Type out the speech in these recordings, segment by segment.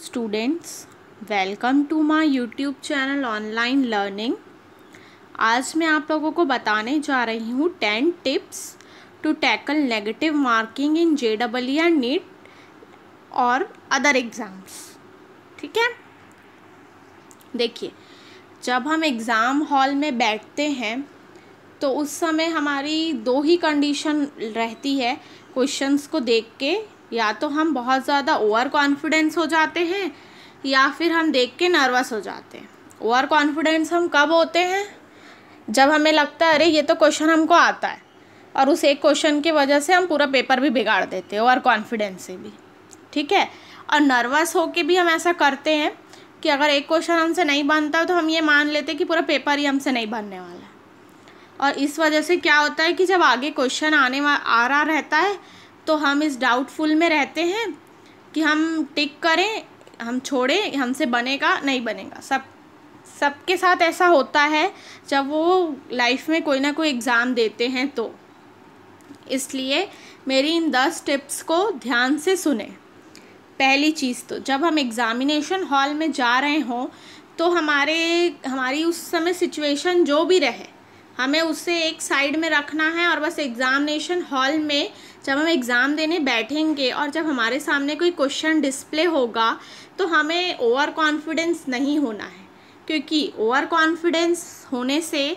students welcome to my YouTube channel online learning आज मैं आप लोगों को बताने जा रही हूँ ten tips to tackle negative marking in J double या नीट और अदर एग्ज़ाम्स ठीक है देखिए जब हम एग्ज़ाम हॉल में बैठते हैं तो उस समय हमारी दो ही कंडीशन रहती है क्वेश्चंस को देख के या तो हम बहुत ज़्यादा ओवर कॉन्फिडेंस हो जाते हैं या फिर हम देख के नर्वस हो जाते हैं ओवर कॉन्फिडेंस हम कब होते हैं जब हमें लगता है अरे ये तो क्वेश्चन हमको आता है और उस एक क्वेश्चन की वजह से हम पूरा पेपर भी बिगाड़ देते हैं ओवर कॉन्फिडेंस से भी ठीक है और नर्वस हो के भी हम ऐसा करते हैं कि अगर एक क्वेश्चन हमसे नहीं बनता तो हम ये मान लेते कि पूरा पेपर ही हमसे नहीं बनने वाला और इस वजह से क्या होता है कि जब आगे क्वेश्चन आने वा आ रहा रहता है तो हम इस डाउटफुल में रहते हैं कि हम टिक करें हम छोड़ें हमसे बनेगा नहीं बनेगा सब सबके साथ ऐसा होता है जब वो लाइफ में कोई ना कोई एग्ज़ाम देते हैं तो इसलिए मेरी इन दस टिप्स को ध्यान से सुने पहली चीज़ तो जब हम एग्ज़ामिनेशन हॉल में जा रहे हों तो हमारे हमारी उस समय सिचुएशन जो भी रहे हमें उसे एक साइड में रखना है और बस एग्ज़ामिनेशन हॉल में जब हम एग्ज़ाम देने बैठेंगे और जब हमारे सामने कोई क्वेश्चन डिस्प्ले होगा तो हमें ओवर कॉन्फिडेंस नहीं होना है क्योंकि ओवर कॉन्फिडेंस होने से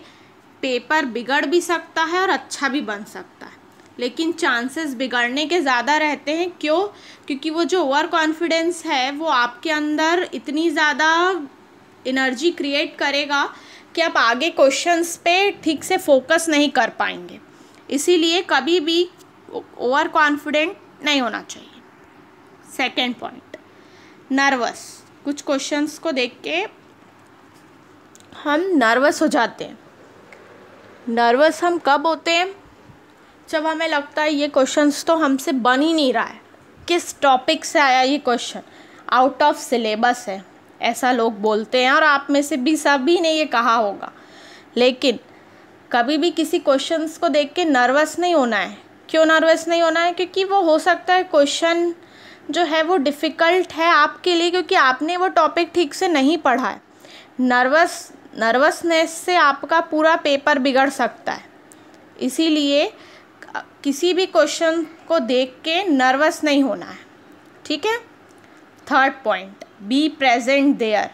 पेपर बिगड़ भी सकता है और अच्छा भी बन सकता है लेकिन चांसेस बिगड़ने के ज़्यादा रहते हैं क्यों क्योंकि वो जो ओवर कॉन्फिडेंस है वो आपके अंदर इतनी ज़्यादा एनर्जी क्रिएट करेगा कि आप आगे क्वेश्चंस पे ठीक से फोकस नहीं कर पाएंगे इसीलिए कभी भी ओवर कॉन्फिडेंट नहीं होना चाहिए सेकेंड पॉइंट नर्वस कुछ क्वेश्चंस को देख के हम नर्वस हो जाते हैं नर्वस हम कब होते हैं जब हमें लगता है ये क्वेश्चंस तो हमसे बन ही नहीं रहा है किस टॉपिक से आया ये क्वेश्चन आउट ऑफ सिलेबस है ऐसा लोग बोलते हैं और आप में से भी सभी ने ये कहा होगा लेकिन कभी भी किसी क्वेश्चंस को देख के नर्वस नहीं होना है क्यों नर्वस नहीं होना है क्योंकि वो हो सकता है क्वेश्चन जो है वो डिफ़िकल्ट है आपके लिए क्योंकि आपने वो टॉपिक ठीक से नहीं पढ़ा है नर्वस नर्वसनेस से आपका पूरा पेपर बिगड़ सकता है इसीलिए किसी भी क्वेश्चन को देख के नर्वस नहीं होना है ठीक है third point be present there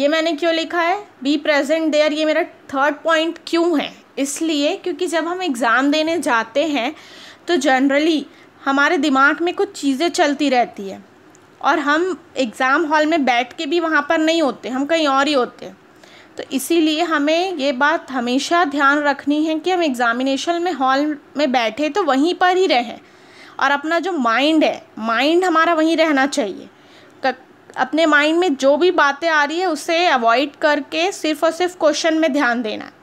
ये मैंने क्यों लिखा है बी प्रेजेंट देयर ये मेरा थर्ड पॉइंट क्यों है इसलिए क्योंकि जब हम एग्ज़ाम देने जाते हैं तो जनरली हमारे दिमाग में कुछ चीज़ें चलती रहती है और हम एग्ज़ाम हॉल में बैठ के भी वहाँ पर नहीं होते हम कहीं और ही होते हैं तो इसीलिए हमें ये बात हमेशा ध्यान रखनी है कि हम एग्ज़ामिनेशन में हॉल में बैठे तो वहीं पर ही रहें और अपना जो माइंड है माइंड हमारा वहीं रहना चाहिए अपने माइंड में जो भी बातें आ रही है उसे अवॉइड करके सिर्फ़ और सिर्फ क्वेश्चन में ध्यान देना है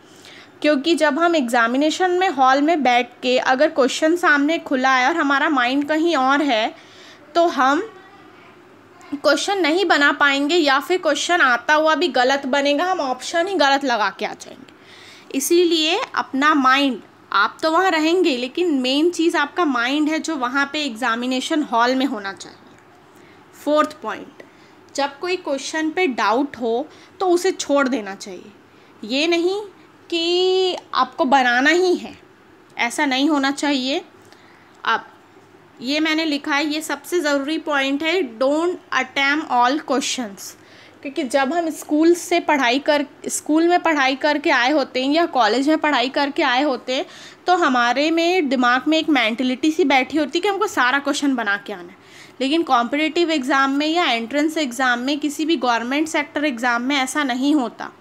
क्योंकि जब हम एग्ज़ामिनेशन में हॉल में बैठ के अगर क्वेश्चन सामने खुला है और हमारा माइंड कहीं और है तो हम क्वेश्चन नहीं बना पाएंगे या फिर क्वेश्चन आता हुआ भी गलत बनेगा हम ऑप्शन ही गलत लगा के आ जाएंगे इसीलिए अपना माइंड आप तो वहाँ रहेंगे लेकिन मेन चीज़ आपका माइंड है जो वहाँ पे एग्ज़ामिनेशन हॉल में होना चाहिए फोर्थ पॉइंट जब कोई क्वेश्चन पे डाउट हो तो उसे छोड़ देना चाहिए ये नहीं कि आपको बनाना ही है ऐसा नहीं होना चाहिए आप ये मैंने लिखा है ये सबसे ज़रूरी पॉइंट है डोंट अटैम ऑल क्वेश्चंस क्योंकि जब हम स्कूल से पढ़ाई कर स्कूल में पढ़ाई करके आए होते हैं या कॉलेज में पढ़ाई करके आए होते हैं तो हमारे में दिमाग में एक मैंटिलिटी सी बैठी होती है कि हमको सारा क्वेश्चन बना के आना है लेकिन कॉम्पिटिटिव एग्ज़ाम में या एंट्रेंस एग्ज़ाम में किसी भी गवर्नमेंट सेक्टर एग्ज़ाम में ऐसा नहीं होता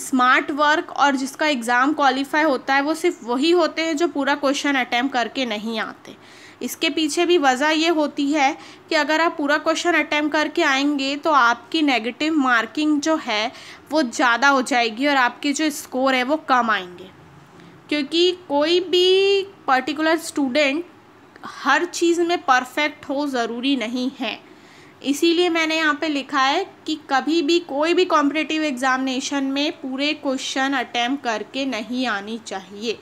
स्मार्ट वर्क और जिसका एग्ज़ाम क्वालिफाई होता है वो सिर्फ वही होते हैं जो पूरा क्वेश्चन अटैम्प करके नहीं आते इसके पीछे भी वजह ये होती है कि अगर आप पूरा क्वेश्चन अटैम्प करके आएंगे तो आपकी नेगेटिव मार्किंग जो है वो ज़्यादा हो जाएगी और आपके जो स्कोर है वो कम आएंगे क्योंकि कोई भी पर्टिकुलर स्टूडेंट हर चीज़ में परफेक्ट हो ज़रूरी नहीं है इसीलिए मैंने यहाँ पे लिखा है कि कभी भी कोई भी कॉम्पिटेटिव एग्ज़ामिनेशन में पूरे क्वेश्चन अटैम्प करके नहीं आनी चाहिए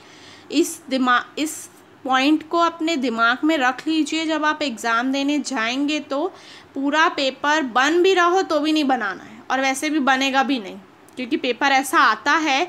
इस दिमाग इस पॉइंट को अपने दिमाग में रख लीजिए जब आप एग्ज़ाम देने जाएंगे तो पूरा पेपर बन भी रहो तो भी नहीं बनाना है और वैसे भी बनेगा भी नहीं क्योंकि पेपर ऐसा आता है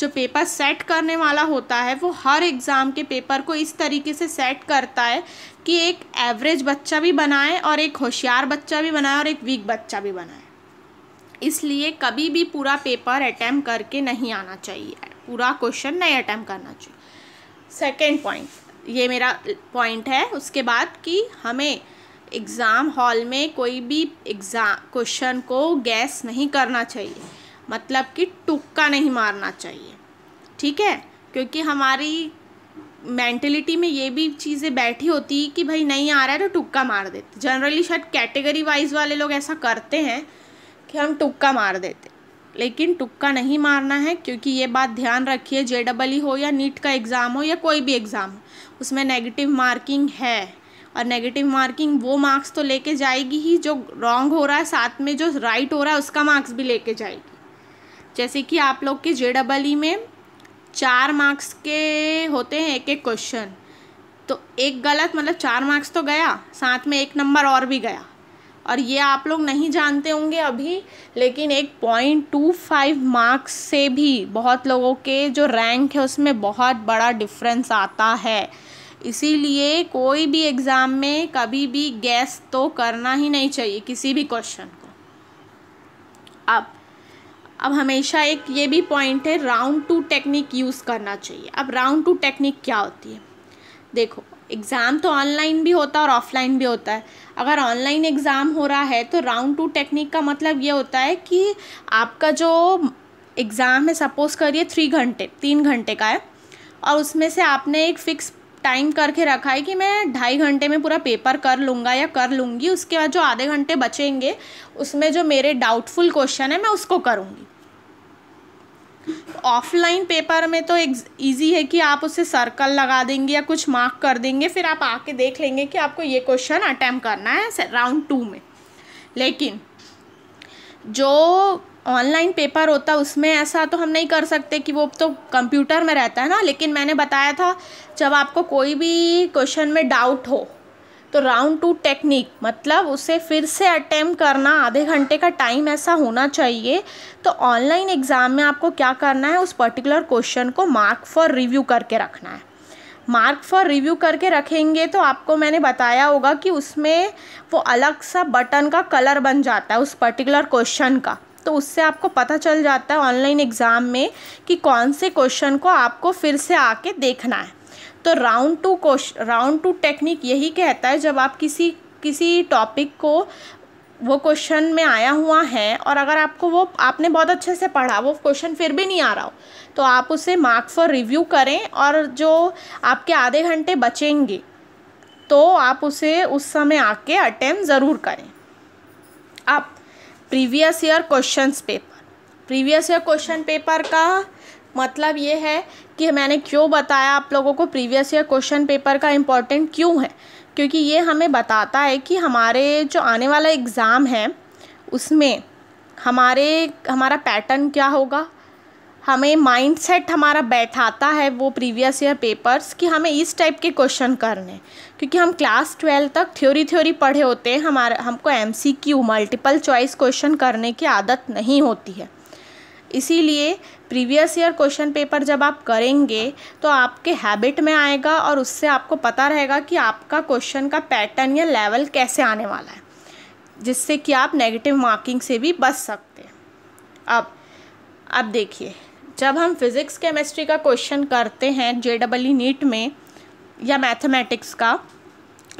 जो पेपर सेट करने वाला होता है वो हर एग्ज़ाम के पेपर को इस तरीके से सेट करता है कि एक एवरेज बच्चा भी बनाए और एक होशियार बच्चा भी बनाए और एक वीक बच्चा भी बनाए इसलिए कभी भी पूरा पेपर अटैम्प करके नहीं आना चाहिए पूरा क्वेश्चन नहीं अटैम्प करना चाहिए सेकेंड पॉइंट ये मेरा पॉइंट है उसके बाद कि हमें एग्ज़ाम हॉल में कोई भी एग्ज़ाम क्वेश्चन को गैस नहीं करना चाहिए मतलब कि टुक्का नहीं मारना चाहिए ठीक है क्योंकि हमारी मेंटेलिटी में ये भी चीज़ें बैठी होती कि भाई नहीं आ रहा है तो टुक्का मार देते जनरली शायद कैटेगरी वाइज वाले लोग ऐसा करते हैं कि हम टुक्का मार देते लेकिन टुक्का नहीं मारना है क्योंकि ये बात ध्यान रखिए जे डबल ई हो या नीट का एग्ज़ाम हो या कोई भी एग्ज़ाम हो उसमें नेगेटिव मार्किंग है और नेगेटिव मार्किंग वो मार्क्स तो लेके जाएगी ही जो रॉन्ग हो रहा है साथ में जो राइट right हो रहा है उसका मार्क्स भी लेके जाएगी जैसे कि आप लोग के जे डबल ई में चार मार्क्स के होते हैं एक एक क्वेश्चन तो एक गलत मतलब चार मार्क्स तो गया साथ में एक नंबर और भी गया और ये आप लोग नहीं जानते होंगे अभी लेकिन एक पॉइंट टू फाइव मार्क्स से भी बहुत लोगों के जो रैंक है उसमें बहुत बड़ा डिफरेंस आता है इसीलिए कोई भी एग्ज़ाम में कभी भी गैस तो करना ही नहीं चाहिए किसी भी क्वेश्चन को अब अब हमेशा एक ये भी पॉइंट है राउंड टू टेक्निक यूज़ करना चाहिए अब राउंड टू टेक्निक क्या होती है देखो एग्ज़ाम तो ऑनलाइन भी होता है और ऑफलाइन भी होता है अगर ऑनलाइन एग्ज़ाम हो रहा है तो राउंड टू टेक्निक का मतलब ये होता है कि आपका जो एग्ज़ाम है सपोज़ करिए थ्री घंटे तीन घंटे का है और उसमें से आपने एक फ़िक्स टाइम करके रखा है कि मैं ढाई घंटे में पूरा पेपर कर लूँगा या कर लूँगी उसके बाद जो आधे घंटे बचेंगे उसमें जो मेरे डाउटफुल क्वेश्चन है मैं उसको करूँगी ऑफलाइन पेपर में तो एक ईजी है कि आप उसे सर्कल लगा देंगे या कुछ मार्क कर देंगे फिर आप आके देख लेंगे कि आपको ये क्वेश्चन अटैम्प करना है राउंड टू में लेकिन जो ऑनलाइन पेपर होता उसमें ऐसा तो हम नहीं कर सकते कि वो तो कंप्यूटर में रहता है ना लेकिन मैंने बताया था जब आपको कोई भी क्वेश्चन में डाउट हो तो राउंड टू टेक्निक मतलब उसे फिर से अटैम्प्ट करना आधे घंटे का टाइम ऐसा होना चाहिए तो ऑनलाइन एग्ज़ाम में आपको क्या करना है उस पर्टिकुलर क्वेश्चन को मार्क फॉर रिव्यू करके रखना है मार्क फॉर रिव्यू करके रखेंगे तो आपको मैंने बताया होगा कि उसमें वो अलग सा बटन का कलर बन जाता है उस पर्टिकुलर क्वेश्चन का तो उससे आपको पता चल जाता है ऑनलाइन एग्ज़ाम में कि कौन से क्वेश्चन को आपको फिर से आके देखना है तो round two question round two technique यही कहता है जब आप किसी किसी टॉपिक को वो क्वेश्चन में आया हुआ है और अगर आपको वो आपने बहुत अच्छे से पढ़ा वो क्वेश्चन फिर भी नहीं आ रहा हो तो आप उसे मार्क फॉर रिव्यू करें और जो आपके आधे घंटे बचेंगे तो आप उसे उस समय आके अटेम्प्ट ज़रूर करें आप previous year question paper previous year question paper का मतलब ये है कि मैंने क्यों बताया आप लोगों को प्रीवियस ईयर क्वेश्चन पेपर का इम्पोर्टेंट क्यों है क्योंकि ये हमें बताता है कि हमारे जो आने वाला एग्ज़ाम है उसमें हमारे हमारा पैटर्न क्या होगा हमें माइंडसेट हमारा बैठाता है वो प्रीवियस ईयर पेपर्स कि हमें इस टाइप के क्वेश्चन करने क्योंकि हम क्लास ट्वेल्व तक थ्योरी थ्योरी पढ़े होते हैं हमारा हमको एमसीक्यू मल्टीपल चॉइस क्वेश्चन करने की आदत नहीं होती है इसीलिए प्रीवियस ईयर क्वेश्चन पेपर जब आप करेंगे तो आपके हैबिट में आएगा और उससे आपको पता रहेगा कि आपका क्वेश्चन का पैटर्न या लेवल कैसे आने वाला है जिससे कि आप नेगेटिव मार्किंग से भी बच सकते हैं अब अब देखिए जब हम फिज़िक्स केमिस्ट्री का क्वेश्चन करते हैं जे डबल ई नीट में या मैथमेटिक्स का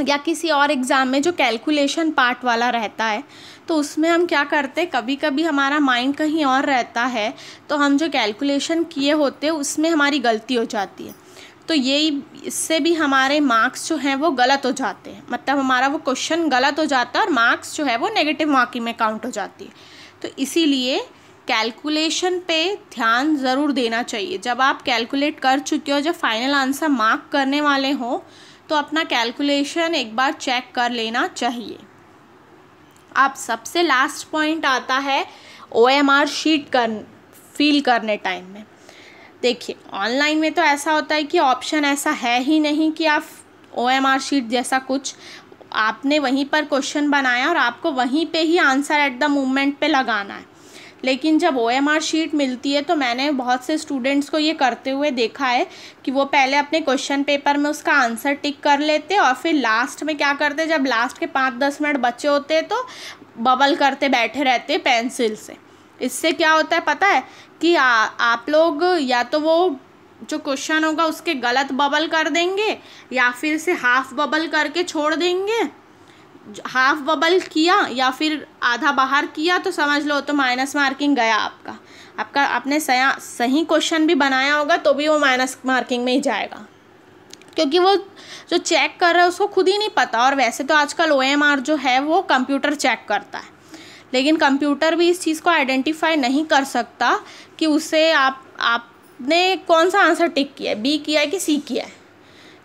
या किसी और एग्ज़ाम में जो कैलकुलेशन पार्ट वाला रहता है तो उसमें हम क्या करते हैं कभी कभी हमारा माइंड कहीं और रहता है तो हम जो कैलकुलेशन किए होते उसमें हमारी गलती हो जाती है तो यही इससे भी हमारे मार्क्स जो हैं वो गलत हो जाते हैं मतलब हमारा वो क्वेश्चन गलत हो जाता है और मार्क्स जो है वो नेगेटिव मार्किंग में काउंट हो जाती है तो इसीलिए कैलकुलेशन पे ध्यान ज़रूर देना चाहिए जब आप कैलकुलेट कर चुके हो जब फाइनल आंसर मार्क करने वाले हों तो अपना कैलकुलेशन एक बार चेक कर लेना चाहिए अब सबसे लास्ट पॉइंट आता है ओ एम आर शीट कर फील करने टाइम में देखिए ऑनलाइन में तो ऐसा होता है कि ऑप्शन ऐसा है ही नहीं कि आप ओ एम आर शीट जैसा कुछ आपने वहीं पर क्वेश्चन बनाया और आपको वहीं पे ही आंसर एट द मोमेंट पे लगाना है लेकिन जब ओ शीट मिलती है तो मैंने बहुत से स्टूडेंट्स को ये करते हुए देखा है कि वो पहले अपने क्वेश्चन पेपर में उसका आंसर टिक कर लेते और फिर लास्ट में क्या करते जब लास्ट के पाँच दस मिनट बचे होते तो बबल करते बैठे रहते पेंसिल से इससे क्या होता है पता है कि आ, आप लोग या तो वो जो क्वेश्चन होगा उसके गलत बबल कर देंगे या फिर से हाफ बबल करके छोड़ देंगे हाफ बबल किया या फिर आधा बाहर किया तो समझ लो तो माइनस मार्किंग गया आपका आपका आपने सया सही क्वेश्चन भी बनाया होगा तो भी वो माइनस मार्किंग में ही जाएगा क्योंकि वो जो चेक कर रहा है उसको खुद ही नहीं पता और वैसे तो आजकल ओ जो है वो कंप्यूटर चेक करता है लेकिन कंप्यूटर भी इस चीज़ को आइडेंटिफाई नहीं कर सकता कि उसे आप आपने कौन सा आंसर टिक किया है बी किया है कि सी किया है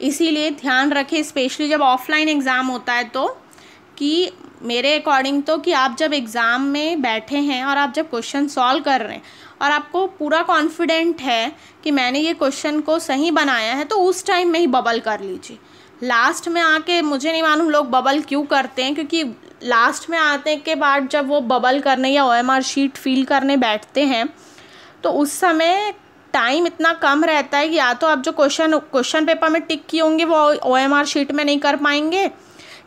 इसीलिए ध्यान रखें स्पेशली जब ऑफलाइन एग्ज़ाम होता है तो कि मेरे अकॉर्डिंग तो कि आप जब एग्ज़ाम में बैठे हैं और आप जब क्वेश्चन सॉल्व कर रहे हैं और आपको पूरा कॉन्फिडेंट है कि मैंने ये क्वेश्चन को सही बनाया है तो उस टाइम में ही बबल कर लीजिए लास्ट में आके मुझे नहीं मालूम लोग बबल क्यों करते हैं क्योंकि लास्ट में आने के बाद जब वो बबल करने या ओ शीट फील करने बैठते हैं तो उस समय टाइम इतना कम रहता है कि या तो आप जो क्वेश्चन क्वेश्चन पेपर में टिक किए होंगे वो ओ शीट में नहीं कर पाएंगे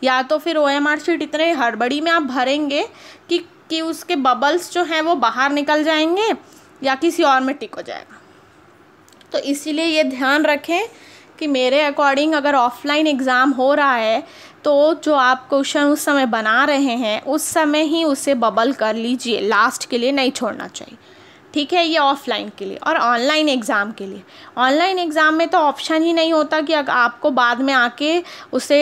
या तो फिर ओ एम आर शीट इतने हड़बड़ी में आप भरेंगे कि कि उसके बबल्स जो हैं वो बाहर निकल जाएंगे या किसी और में टिक हो जाएगा तो इसीलिए ये ध्यान रखें कि मेरे अकॉर्डिंग अगर ऑफलाइन एग्ज़ाम हो रहा है तो जो आप क्वेश्चन उस समय बना रहे हैं उस समय ही उसे बबल कर लीजिए लास्ट के लिए नहीं छोड़ना चाहिए ठीक है ये ऑफलाइन के लिए और ऑनलाइन एग्ज़ाम के लिए ऑनलाइन एग्ज़ाम में तो ऑप्शन ही नहीं होता कि अगर आपको बाद में आके उसे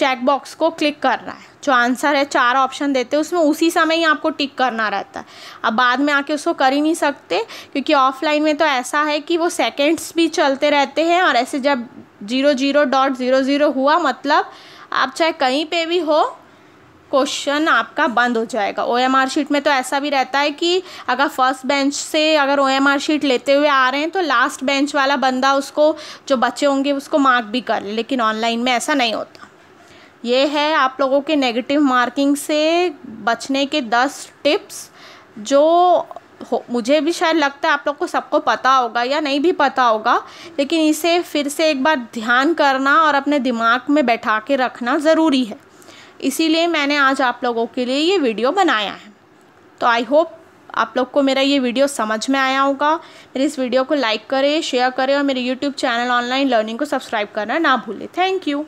चेकबॉक्स को क्लिक करना है जो आंसर है चार ऑप्शन देते हैं उसमें उसी समय ही आपको टिक करना रहता है अब बाद में आके उसको कर ही नहीं सकते क्योंकि ऑफलाइन में तो ऐसा है कि वो सेकेंड्स भी चलते रहते हैं और ऐसे जब zero zero dot zero zero हुआ मतलब आप चाहे कहीं पे भी हो क्वेश्चन आपका बंद हो जाएगा ओ एम आर शीट में तो ऐसा भी रहता है कि अगर फर्स्ट बेंच से अगर ओ एम आर शीट लेते हुए आ रहे हैं तो लास्ट बेंच वाला बंदा उसको जो बच्चे होंगे उसको मार्क भी कर लेकिन ऑनलाइन में ऐसा नहीं होता ये है आप लोगों के नेगेटिव मार्किंग से बचने के दस टिप्स जो हो मुझे भी शायद लगता है आप लोग को सबको पता होगा या नहीं भी पता होगा लेकिन इसे फिर से एक बार ध्यान करना और अपने दिमाग में बैठा के रखना ज़रूरी है इसीलिए मैंने आज आप लोगों के लिए ये वीडियो बनाया है तो आई होप आप लोग को मेरा ये वीडियो समझ में आया होगा मेरे इस वीडियो को लाइक करें शेयर करें और मेरे यूट्यूब चैनल ऑनलाइन लर्निंग को सब्सक्राइब करना ना भूलें थैंक यू